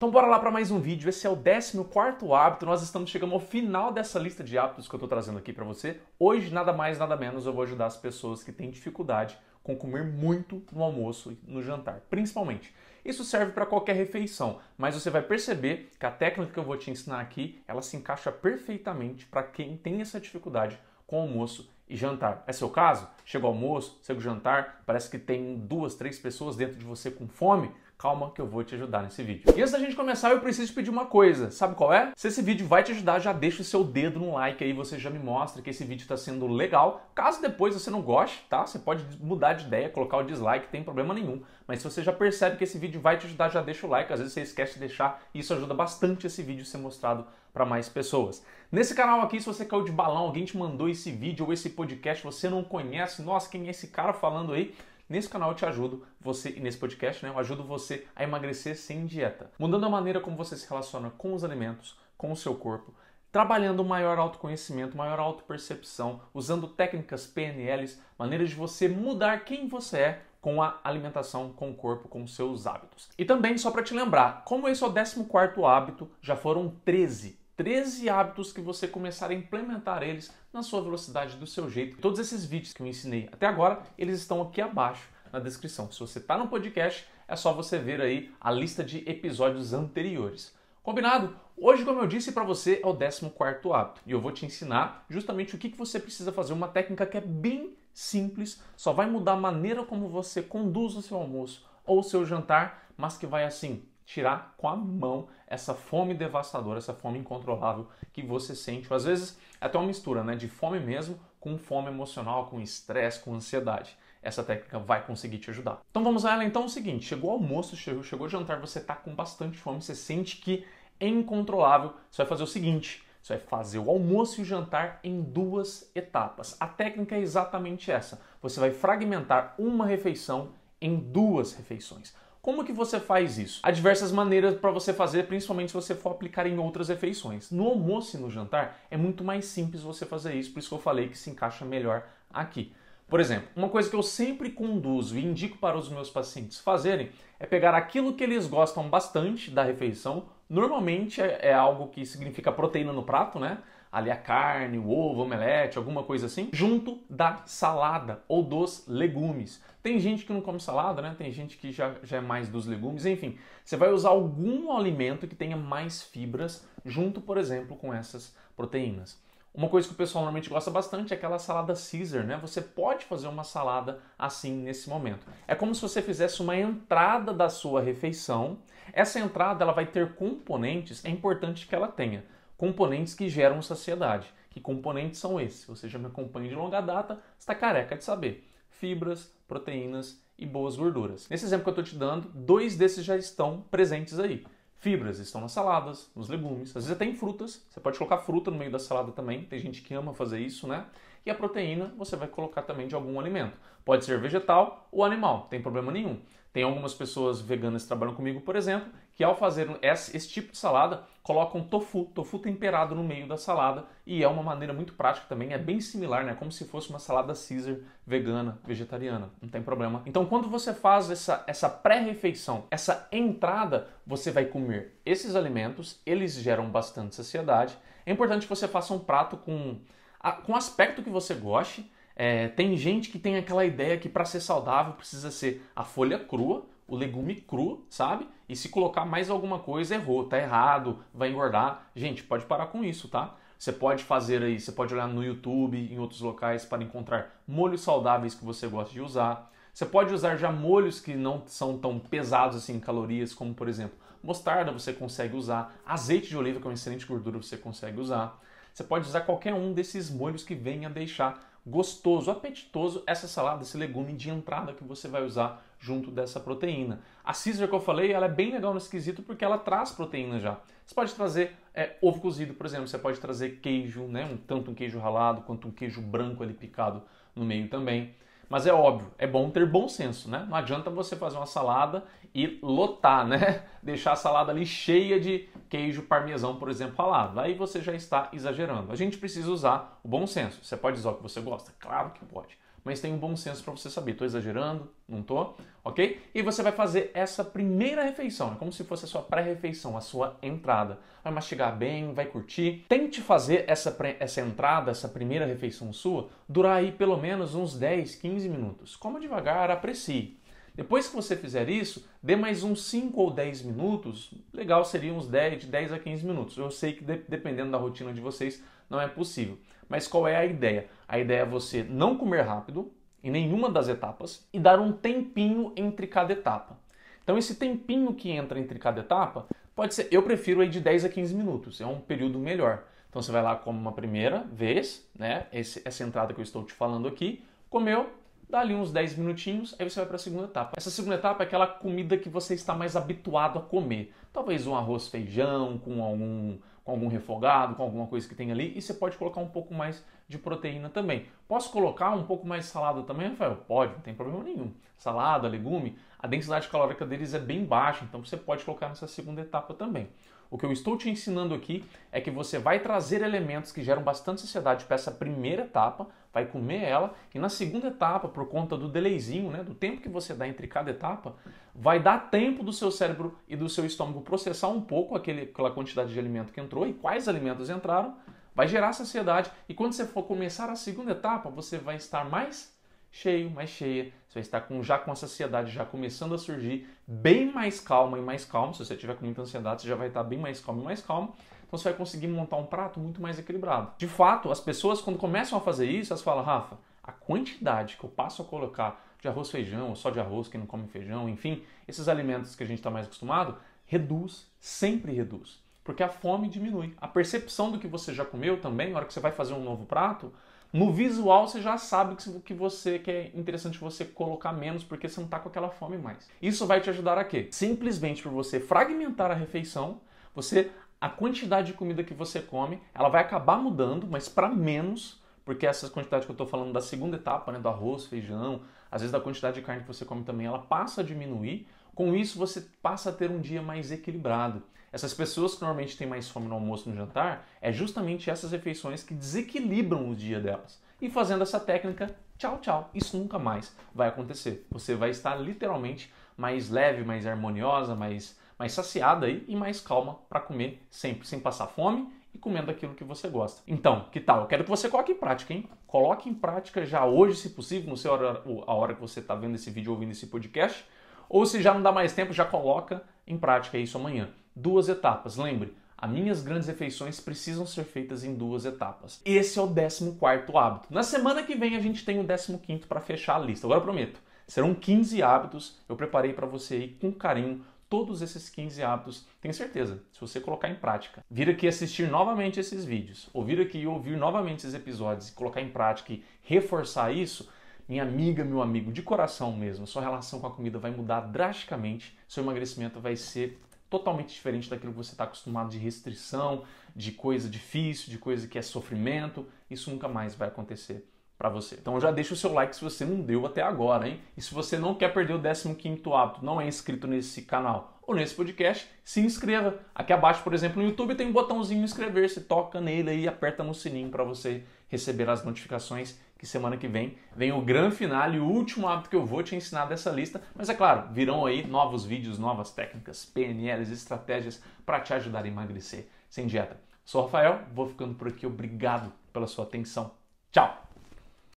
Então bora lá para mais um vídeo. Esse é o 14 quarto hábito. Nós estamos chegando ao final dessa lista de hábitos que eu estou trazendo aqui para você. Hoje, nada mais, nada menos, eu vou ajudar as pessoas que têm dificuldade com comer muito no almoço e no jantar, principalmente. Isso serve para qualquer refeição, mas você vai perceber que a técnica que eu vou te ensinar aqui, ela se encaixa perfeitamente para quem tem essa dificuldade com almoço e jantar. É seu caso? Chega o almoço, chega o jantar, parece que tem duas, três pessoas dentro de você com fome, Calma que eu vou te ajudar nesse vídeo. E antes da gente começar, eu preciso pedir uma coisa. Sabe qual é? Se esse vídeo vai te ajudar, já deixa o seu dedo no like aí, você já me mostra que esse vídeo está sendo legal. Caso depois você não goste, tá? Você pode mudar de ideia, colocar o dislike, tem problema nenhum. Mas se você já percebe que esse vídeo vai te ajudar, já deixa o like. Às vezes você esquece de deixar e isso ajuda bastante esse vídeo ser mostrado para mais pessoas. Nesse canal aqui, se você caiu de balão, alguém te mandou esse vídeo ou esse podcast, você não conhece, nossa, quem é esse cara falando aí? Nesse canal eu te ajudo, você e nesse podcast, né, eu ajudo você a emagrecer sem dieta, mudando a maneira como você se relaciona com os alimentos, com o seu corpo, trabalhando maior autoconhecimento, maior autopercepção, usando técnicas PNLs, maneiras de você mudar quem você é com a alimentação, com o corpo, com seus hábitos. E também, só para te lembrar, como esse é o 14º hábito, já foram 13 13 hábitos que você começar a implementar eles na sua velocidade, do seu jeito. Todos esses vídeos que eu ensinei até agora, eles estão aqui abaixo na descrição. Se você está no podcast, é só você ver aí a lista de episódios anteriores. Combinado? Hoje, como eu disse para você, é o 14 hábito. E eu vou te ensinar justamente o que você precisa fazer, uma técnica que é bem simples, só vai mudar a maneira como você conduz o seu almoço ou o seu jantar, mas que vai assim tirar com a mão essa fome devastadora, essa fome incontrolável que você sente. Às vezes é até uma mistura né, de fome mesmo com fome emocional, com estresse, com ansiedade. Essa técnica vai conseguir te ajudar. Então vamos a ela então é o seguinte: chegou o almoço, chegou, chegou o jantar, você está com bastante fome, você sente que é incontrolável, você vai fazer o seguinte. Você vai fazer o almoço e o jantar em duas etapas. A técnica é exatamente essa. Você vai fragmentar uma refeição em duas refeições. Como que você faz isso? Há diversas maneiras para você fazer, principalmente se você for aplicar em outras refeições. No almoço e no jantar é muito mais simples você fazer isso, por isso que eu falei que se encaixa melhor aqui. Por exemplo, uma coisa que eu sempre conduzo e indico para os meus pacientes fazerem é pegar aquilo que eles gostam bastante da refeição. Normalmente é, é algo que significa proteína no prato, né? ali a carne, o ovo, omelete, alguma coisa assim, junto da salada ou dos legumes. Tem gente que não come salada, né? Tem gente que já, já é mais dos legumes, enfim. Você vai usar algum alimento que tenha mais fibras junto, por exemplo, com essas proteínas. Uma coisa que o pessoal normalmente gosta bastante é aquela salada Caesar, né? Você pode fazer uma salada assim nesse momento. É como se você fizesse uma entrada da sua refeição. Essa entrada ela vai ter componentes, é importante que ela tenha componentes que geram saciedade. Que componentes são esses? Se você já me acompanha de longa data, está careca de saber. Fibras, proteínas e boas gorduras. Nesse exemplo que eu estou te dando, dois desses já estão presentes aí. Fibras estão nas saladas, nos legumes, às vezes até em frutas. Você pode colocar fruta no meio da salada também. Tem gente que ama fazer isso, né? E a proteína você vai colocar também de algum alimento. Pode ser vegetal ou animal, não tem problema nenhum. Tem algumas pessoas veganas que trabalham comigo, por exemplo, que ao fazer esse, esse tipo de salada, colocam tofu, tofu temperado no meio da salada, e é uma maneira muito prática também, é bem similar, né? Como se fosse uma salada Caesar vegana, vegetariana, não tem problema. Então, quando você faz essa, essa pré-refeição, essa entrada, você vai comer esses alimentos, eles geram bastante saciedade. É importante que você faça um prato com com com aspecto que você goste. É, tem gente que tem aquela ideia que para ser saudável precisa ser a folha crua, o legume cru, sabe? E se colocar mais alguma coisa, errou, tá errado, vai engordar. Gente, pode parar com isso, tá? Você pode fazer aí, você pode olhar no YouTube, em outros locais, para encontrar molhos saudáveis que você gosta de usar. Você pode usar já molhos que não são tão pesados assim em calorias, como por exemplo mostarda você consegue usar, azeite de oliva, que é uma excelente gordura, você consegue usar. Você pode usar qualquer um desses molhos que venha deixar gostoso, apetitoso essa salada, esse legume de entrada que você vai usar junto dessa proteína. A Caesar que eu falei, ela é bem legal no esquisito porque ela traz proteína já. Você pode trazer é, ovo cozido, por exemplo, você pode trazer queijo, né? Um, tanto um queijo ralado quanto um queijo branco ali picado no meio também. Mas é óbvio, é bom ter bom senso, né? Não adianta você fazer uma salada e lotar, né? Deixar a salada ali cheia de queijo parmesão, por exemplo, ralado. Aí você já está exagerando. A gente precisa usar o bom senso. Você pode usar o que você gosta? Claro que pode mas tem um bom senso para você saber, estou exagerando, não estou, ok? E você vai fazer essa primeira refeição, é como se fosse a sua pré-refeição, a sua entrada. Vai mastigar bem, vai curtir. Tente fazer essa, essa entrada, essa primeira refeição sua, durar aí pelo menos uns 10, 15 minutos. Coma devagar, aprecie. Depois que você fizer isso, dê mais uns 5 ou 10 minutos. Legal seria uns 10, de 10 a 15 minutos. Eu sei que de, dependendo da rotina de vocês, não é possível. Mas qual é a ideia? A ideia é você não comer rápido em nenhuma das etapas e dar um tempinho entre cada etapa. Então esse tempinho que entra entre cada etapa pode ser, eu prefiro aí de 10 a 15 minutos, é um período melhor. Então você vai lá come uma primeira vez, né? Esse, essa entrada que eu estou te falando aqui, comeu, Dá ali uns 10 minutinhos, aí você vai para a segunda etapa. Essa segunda etapa é aquela comida que você está mais habituado a comer. Talvez um arroz feijão com algum, com algum refogado, com alguma coisa que tem ali, e você pode colocar um pouco mais de proteína também. Posso colocar um pouco mais de salada também, Rafael? Pode, não tem problema nenhum. Salada, legume, a densidade calórica deles é bem baixa, então você pode colocar nessa segunda etapa também. O que eu estou te ensinando aqui é que você vai trazer elementos que geram bastante ansiedade para essa primeira etapa, vai comer ela, e na segunda etapa, por conta do delayzinho, né, do tempo que você dá entre cada etapa, vai dar tempo do seu cérebro e do seu estômago processar um pouco aquele, aquela quantidade de alimento que entrou e quais alimentos entraram, vai gerar essa ansiedade, e quando você for começar a segunda etapa, você vai estar mais cheio, mais cheia, você está com, já com essa ansiedade já começando a surgir, bem mais calma e mais calmo. Se você tiver com muita ansiedade, você já vai estar bem mais calmo e mais calmo. Então você vai conseguir montar um prato muito mais equilibrado. De fato, as pessoas quando começam a fazer isso, elas falam, Rafa, a quantidade que eu passo a colocar de arroz feijão, ou só de arroz, quem não come feijão, enfim, esses alimentos que a gente está mais acostumado, reduz, sempre reduz. Porque a fome diminui. A percepção do que você já comeu também, na hora que você vai fazer um novo prato, no visual você já sabe que você que é interessante você colocar menos porque você não está com aquela fome mais. Isso vai te ajudar a quê? Simplesmente por você fragmentar a refeição, você a quantidade de comida que você come, ela vai acabar mudando, mas para menos, porque essas quantidades que eu estou falando da segunda etapa, né, do arroz, feijão, às vezes da quantidade de carne que você come também, ela passa a diminuir, com isso, você passa a ter um dia mais equilibrado. Essas pessoas que normalmente têm mais fome no almoço e no jantar, é justamente essas refeições que desequilibram o dia delas. E fazendo essa técnica, tchau, tchau, isso nunca mais vai acontecer. Você vai estar literalmente mais leve, mais harmoniosa, mais, mais saciada aí, e mais calma para comer sempre, sem passar fome e comendo aquilo que você gosta. Então, que tal? Eu quero que você coloque em prática, hein? Coloque em prática já hoje, se possível, no seu a hora que você está vendo esse vídeo ouvindo esse podcast ou se já não dá mais tempo, já coloca em prática isso amanhã. Duas etapas, lembre, as minhas grandes refeições precisam ser feitas em duas etapas. Esse é o 14 hábito. Na semana que vem a gente tem o 15 para fechar a lista. Agora prometo, serão 15 hábitos. Eu preparei para você aí com carinho todos esses 15 hábitos. Tenho certeza, se você colocar em prática, vir aqui assistir novamente esses vídeos, ouvir aqui e ouvir novamente esses episódios e colocar em prática e reforçar isso, minha amiga, meu amigo, de coração mesmo, sua relação com a comida vai mudar drasticamente, seu emagrecimento vai ser totalmente diferente daquilo que você está acostumado de restrição, de coisa difícil, de coisa que é sofrimento. Isso nunca mais vai acontecer para você. Então já deixa o seu like se você não deu até agora, hein? E se você não quer perder o 15º hábito, não é inscrito nesse canal ou nesse podcast, se inscreva. Aqui abaixo, por exemplo, no YouTube tem um botãozinho inscrever-se, toca nele e aperta no sininho para você receber as notificações que semana que vem vem o grande final e o último hábito que eu vou te ensinar dessa lista. Mas é claro, virão aí novos vídeos, novas técnicas, PNLs, estratégias para te ajudar a emagrecer sem dieta. Sou Rafael, vou ficando por aqui. Obrigado pela sua atenção. Tchau!